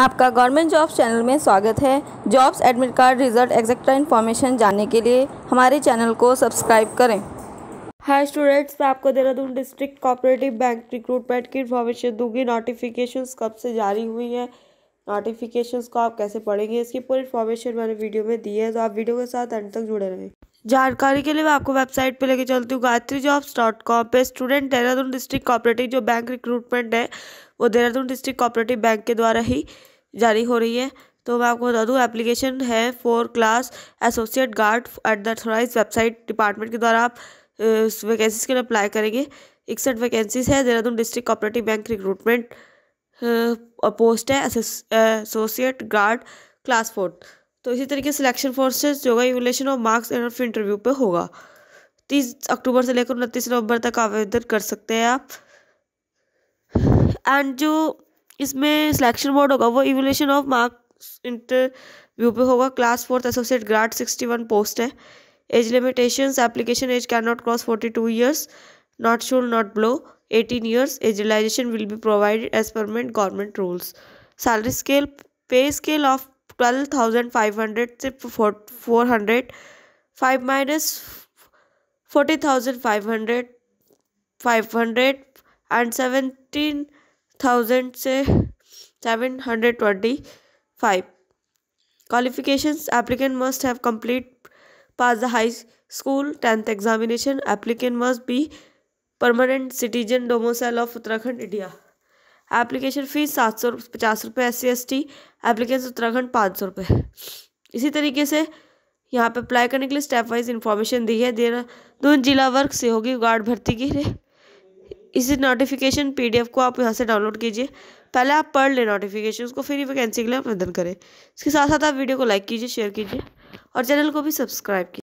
आपका government jobs channel में स्वागत है jobs admit card result etcetera information जानने के लिए हमारे चैनल को सब्सक्राइब करें हाई स्टूडेंट्स मैं आपको Dehradun district cooperative bank recruitment की इन्फॉर्मेशन दूंगी नोटिफिकेशंस कब से जारी हुई हैं नोटिफिकेशंस को आप कैसे पढ़ेंगे इसकी पूरी इन्फॉर्मेशन मैंने वीडियो में दी है तो आप वीडियो के साथ अंत तक जुड़े रहें जानकारी के लिए मैं आपको वेबसाइट पे लेके चलती हूँ गायत्री जॉब्स डॉट कॉम पर स्टूडेंट देहरादून डिस्ट्रिक्ट कॉपरेटिव जो बैंक रिक्रूटमेंट है वो देहरादून डिस्ट्रिक्ट कॉपरेटिव बैंक के द्वारा ही जारी हो रही है तो मैं आपको बता दूँ एप्लीकेशन है four class associate guard at the authorised website department के द्वारा आप वैकेंसीज के लिए अप्लाई करेंगे इकसठ वैकेंसीज है Dehradun district cooperative bank recruitment post है एसोसिएट गार्ड क्लास फोर्थ तो इसी तरीके सिलेक्शन फोर्सेस जो होगा evaluation of marks and of interview पे होगा तीस अक्टूबर से लेकर उनतीस नवंबर तक आवेदन कर सकते हैं आप एंड जो इसमें सिलेक्शन बोर्ड होगा वो इवेलेशन ऑफ मार्क्स इंटरव्यू पे होगा class fourth associate guard sixty one post है age limitation application age can not cross forty two years not should not below eighteen years age relaxation will be provided as permanent government rules salary scale pay scale of twelve thousand five hundred से four hundred five minus forty thousand five hundred five hundred and seventeen thousand से seven hundred twenty five qualifications applicant must have complete pass the high school 10th examination applicant must be permanent citizen domicile of uttarakhand india application fee सात सौ पचास रुपये S C S T application Uttarakhand पाँच सौ रुपये इसी तरीके से यहाँ पे अप्लाई करने के लिए स्टेप वाइज इन्फॉर्मेशन दी है देहरादून जिला वर्ग से होगी गार्ड भर्ती की इसी नोटिफिकेशन पीडीएफ को आप यहाँ से डाउनलोड कीजिए पहले आप पढ़ लें नोटिफिकेशन उसको फिर वैकेंसी के लिए आवेदन करें इसके साथ साथ आप वीडियो को लाइक कीजिए शेयर कीजिए और चैनल को भी सब्सक्राइब कीजिए